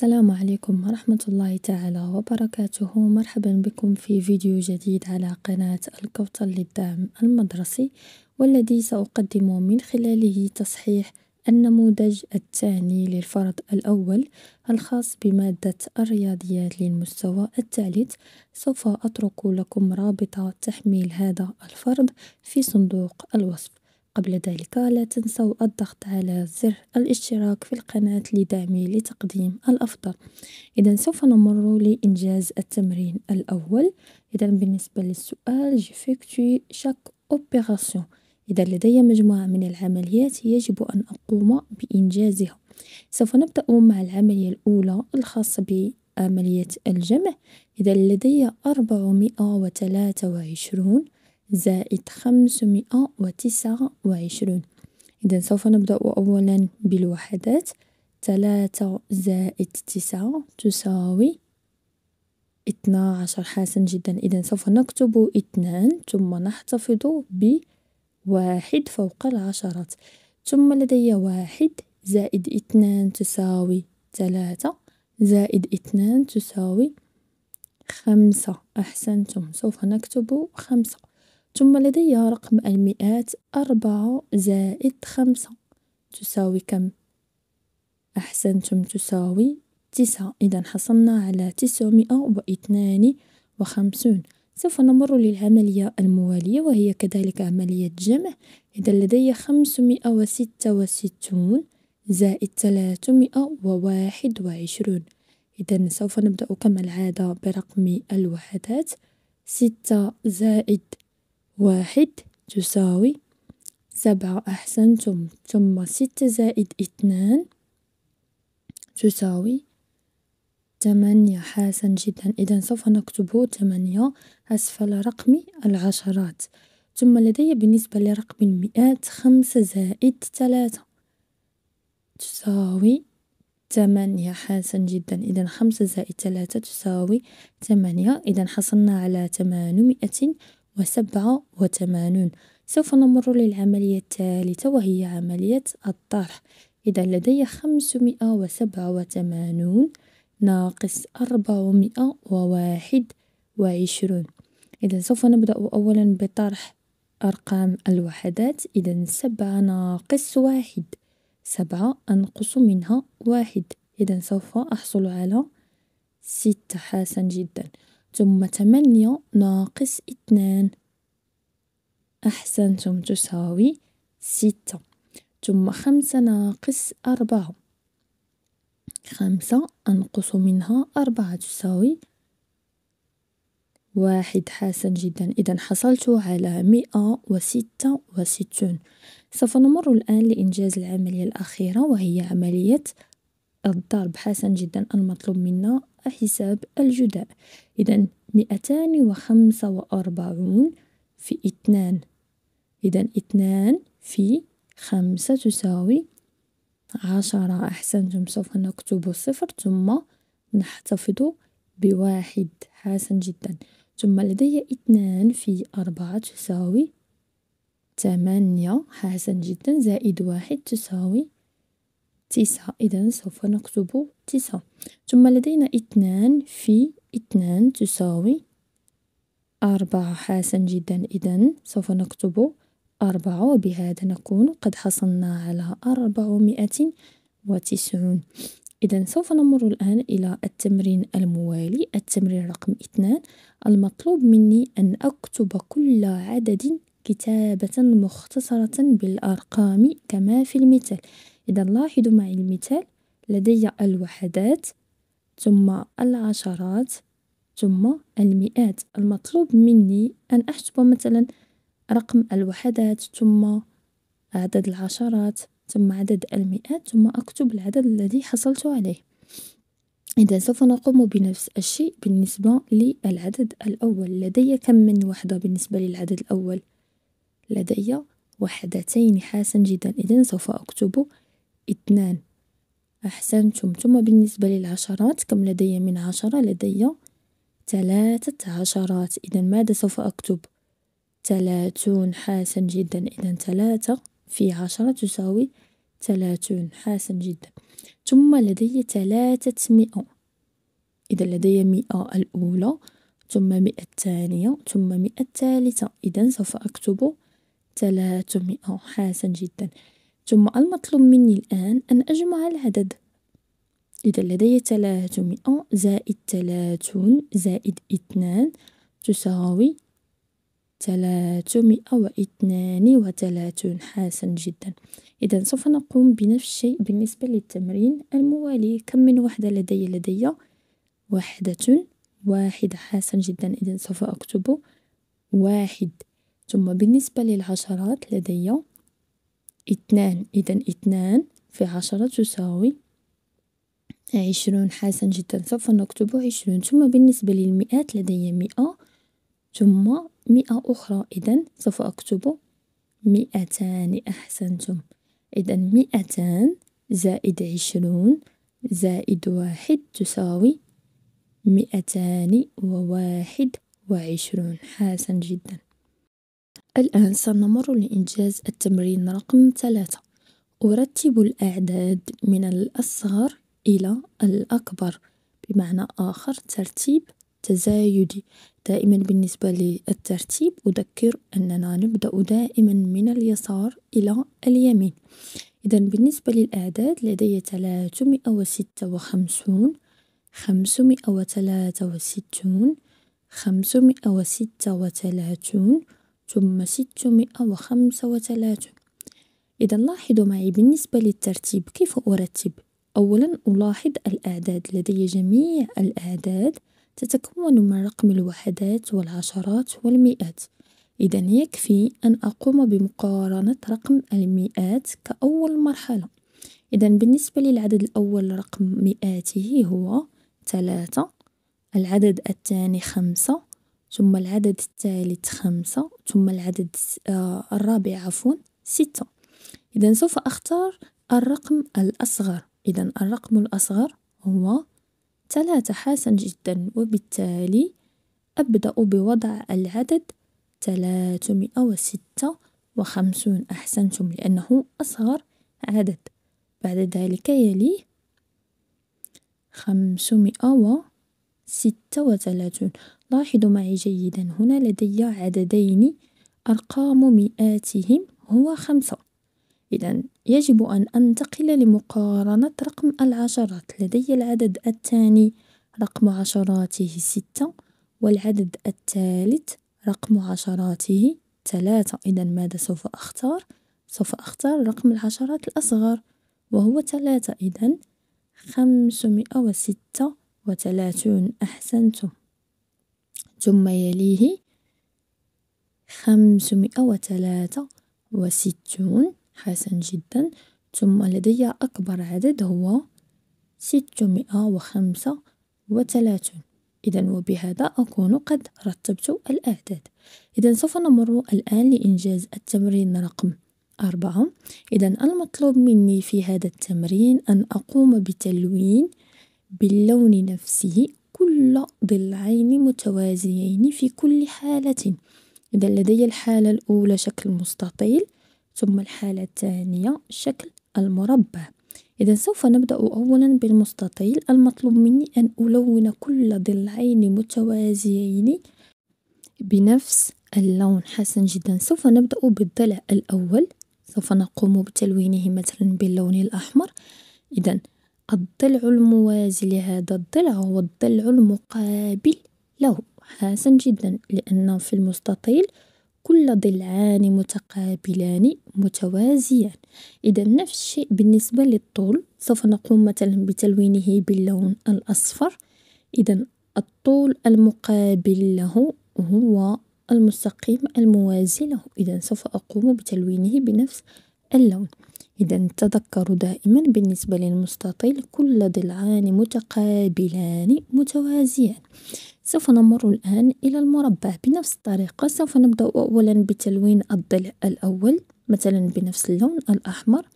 السلام عليكم ورحمة الله تعالى وبركاته مرحبا بكم في فيديو جديد على قناة الكوتل للدعم المدرسي والذي سأقدم من خلاله تصحيح النموذج الثاني للفرض الأول الخاص بمادة الرياضيات للمستوى الثالث سوف أترك لكم رابط تحميل هذا الفرض في صندوق الوصف قبل ذلك لا تنسوا الضغط على زر الاشتراك في القناة لدعمي لتقديم الأفضل إذا سوف نمر لإنجاز التمرين الأول إذا بالنسبة للسؤال جيفيكتوي شاك أوبيراسيون إذا لدي مجموعة من العمليات يجب أن أقوم بإنجازها سوف نبدأ مع العملية الأولى الخاصة بعملية الجمع إذا لدي أربعمائة وثلاثة وعشرون زائد خمسمائة وتسعة وعشرون إذا سوف نبدأ أولا بالوحدات ثلاثة زائد تسعة تساوي اثنا عشر حسن جدا إذا سوف نكتب اثنان ثم نحتفظ بواحد فوق العشرات ثم لدي واحد زائد اثنان تساوي ثلاثة زائد اثنان تساوي خمسة أحسنتم سوف نكتب خمسة ثم لدي رقم المئات أربعة زائد خمسة تساوي كم؟ أحسنتم تساوي تسعة إذا حصلنا على تسعمائة واثنان وخمسون سوف نمر للعملية الموالية وهي كذلك عملية جمع إذا لدي خمسمائة وستة وستون زائد ثلاثمائة وواحد وعشرون إذا سوف نبدأ كما العادة برقم الوحدات ستة زائد واحد تساوي سبعة أحسنتم ثم ستة زائد اثنان تساوي ثمانية حسن جدا إذا سوف نكتب ثمانية أسفل رقم العشرات ثم لدي بالنسبة لرقم المئات خمسة زائد ثلاثة تساوي ثمانية حسن جدا إذا خمسة زائد ثلاثة تساوي ثمانية إذا حصلنا على ثمانمائة وسبعة وثمانون سوف نمر للعملية الثالثة وهي عملية الطرح إذا لدي خمسمائة وسبعة وثمانون ناقص أربعمائة وواحد وعشرون إذا سوف نبدأ أولا بطرح أرقام الوحدات إذا سبعة ناقص واحد سبعة أنقص منها واحد إذا سوف أحصل على ستة حسن جدا. ثم تمانية ناقص اثنان أحسنتم تساوي ستة ثم خمسة ناقص أربعة خمسة أنقص منها أربعة تساوي واحد حسن جدا إذا حصلت على مئة وستة وستون سوف نمر الآن لإنجاز العملية الأخيرة وهي عملية الضرب حسن جدا المطلوب منا حساب الجداء إذا مئتان وخمسة وأربعون في اثنان إذا اثنان في خمسة تساوي عشرة أحسنتم سوف نكتب صفر ثم نحتفظ بواحد حسن جدا ثم لدي اثنان في أربعة تساوي ثمانية حسن جدا زائد واحد تساوي تسعة إذا سوف نكتب تسعة ثم لدينا اثنان في اثنان تساوي أربعة حسن جدا إذا سوف نكتب أربعة وبهذا نكون قد حصلنا على أربعمائة وتسعون إذا سوف نمر الآن إلى التمرين الموالي التمرين رقم اثنان المطلوب مني أن أكتب كل عدد كتابة مختصرة بالأرقام كما في المثال إذا لاحظوا معي المثال لدي الوحدات ثم العشرات ثم المئات المطلوب مني أن أحسب مثلا رقم الوحدات ثم عدد العشرات ثم عدد المئات ثم أكتب العدد الذي حصلت عليه إذا سوف نقوم بنفس الشيء بالنسبة للعدد الأول لدي كم من وحدة بالنسبة للعدد الأول لدي وحدتين حسن جدا إذا سوف أكتب اثنان أحسنتم ثم بالنسبة للعشرات كم لدي من عشرة؟ لدي ثلاثة عشرات إذا ماذا سوف أكتب؟ ثلاثون حسن جدا إذا ثلاثة في عشرة تساوي ثلاثون حسن جدا ثم لدي مئة إذا لدي مئة الأولى ثم مئة الثانية ثم مئة الثالثة إذا سوف أكتب ثلاثمائة حسن جدا ثم المطلوب مني الآن أن أجمع العدد إذا لدي ثلاثمائة زائد ثلاثون زائد اثنان تساوي ثلاثمائة واثنان وثلاثون حسن جدا إذا سوف نقوم بنفس الشيء بالنسبة للتمرين الموالي كم من وحدة لدي لدي وحدة واحدة حسن جدا إذا سوف أكتب واحد ثم بالنسبة للعشرات لدي اثنان إذا اثنان في عشرة تساوي عشرون حسن جدا سوف نكتب عشرون ثم بالنسبة للمئات لدي مئة ثم مئة أخرى إذا سوف أكتب مئتان أحسنتم إذا مئتان زائد عشرون زائد واحد تساوي مئتان وواحد وعشرون حسن جدا الآن سنمر لإنجاز التمرين رقم ثلاثة أرتب الأعداد من الأصغر إلى الأكبر بمعنى آخر ترتيب تزايدي دائما بالنسبة للترتيب أذكر أننا نبدأ دائما من اليسار إلى اليمين إذا بالنسبة للأعداد لدي 356 وستة وخمسون وستون ثم ستمائة وخمسة وثلاثون إذا لاحظوا معي بالنسبة للترتيب كيف أرتب أولا ألاحظ الأعداد لدي جميع الأعداد تتكون من رقم الوحدات والعشرات والمئات إذا يكفي أن أقوم بمقارنة رقم المئات كأول مرحلة إذا بالنسبة للعدد الأول رقم مئاته هو ثلاثة العدد الثاني خمسة ثم العدد الثالث خمسة ثم العدد آه، الرابع عفوا ستة إذا سوف أختار الرقم الأصغر إذا الرقم الأصغر هو ثلاثة حسن جدا وبالتالي أبدأ بوضع العدد ثلاثمائة وستة وخمسون أحسنتم لأنه أصغر عدد بعد ذلك يلي خمسمائة وستة وثلاثون لاحظوا معي جيدا هنا لدي عددين أرقام مئاتهم هو خمسة إذا يجب أن أنتقل لمقارنة رقم العشرات لدي العدد الثاني رقم عشراته ستة والعدد الثالث رقم عشراته ثلاثة إذا ماذا سوف أختار؟ سوف أختار رقم العشرات الأصغر وهو ثلاثة إذا خمسمائة وستة وثلاثون أحسنتم. ثم يليه خمسمائة وثلاثة وستون حسن جدا ثم لدي أكبر عدد هو ستمائة وخمسة وثلاثون إذا وبهذا أكون قد رتبت الأعداد إذا سوف نمر الآن لإنجاز التمرين رقم أربعة إذا المطلوب مني في هذا التمرين أن أقوم بتلوين باللون نفسه كل ضلعين متوازيين في كل حالة إذا لدي الحالة الأولى شكل مستطيل ثم الحالة الثانية شكل المربع إذا سوف نبدأ أولا بالمستطيل المطلوب مني أن ألون كل ضلعين متوازيين بنفس اللون حسن جدا سوف نبدأ بالضلع الأول سوف نقوم بتلوينه مثلا باللون الأحمر إذا الضلع الموازي لهذا الضلع هو الضلع المقابل له حسن جدا لأن في المستطيل كل ضلعان متقابلان متوازيان إذا نفس الشيء بالنسبة للطول سوف نقوم مثلا بتلوينه باللون الأصفر إذا الطول المقابل له هو المستقيم الموازي له إذا سوف أقوم بتلوينه بنفس اللون. إذا تذكروا دائما بالنسبة للمستطيل كل ضلعان متقابلان متوازيان سوف نمر الآن إلى المربع بنفس الطريقة سوف نبدأ أولا بتلوين الضلع الأول مثلا بنفس اللون الأحمر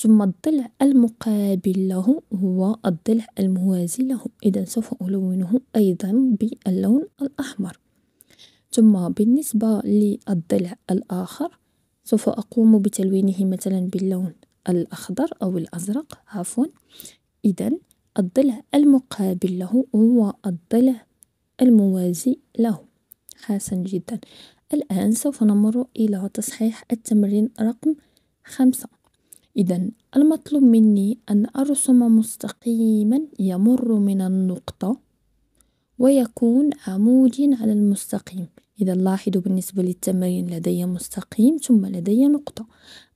ثم الضلع المقابل له هو الضلع الموازي له إذا سوف ألونه أيضا باللون الأحمر ثم بالنسبة للضلع الآخر سوف أقوم بتلوينه مثلا باللون الأخضر أو الأزرق عفوا إذا الضلع المقابل له هو الضلع الموازي له حسن جدا الآن سوف نمر إلى تصحيح التمرين رقم خمسة إذا المطلوب مني أن أرسم مستقيما يمر من النقطة ويكون عمود على المستقيم إذا لاحظوا بالنسبة للتمرين لدي مستقيم ثم لدي نقطة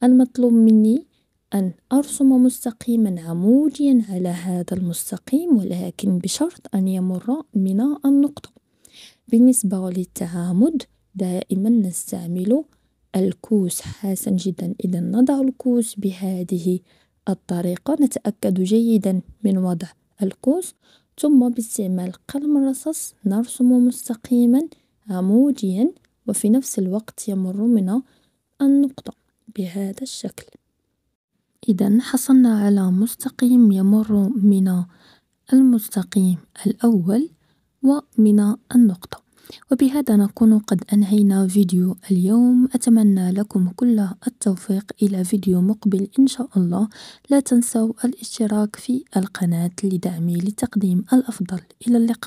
المطلوب مني أن أرسم مستقيما عموديا على هذا المستقيم ولكن بشرط أن يمر من النقطة بالنسبة للتعامد دائما نستعمل الكوس حسن جدا إذا نضع الكوس بهذه الطريقة نتأكد جيدا من وضع الكوس ثم باستعمال قلم الرصاص نرسم مستقيما عموديا وفي نفس الوقت يمر من النقطة بهذا الشكل إذا حصلنا على مستقيم يمر من المستقيم الأول ومن النقطة وبهذا نكون قد أنهينا فيديو اليوم أتمنى لكم كل التوفيق إلى فيديو مقبل إن شاء الله لا تنسوا الاشتراك في القناة لدعمي لتقديم الأفضل إلى اللقاء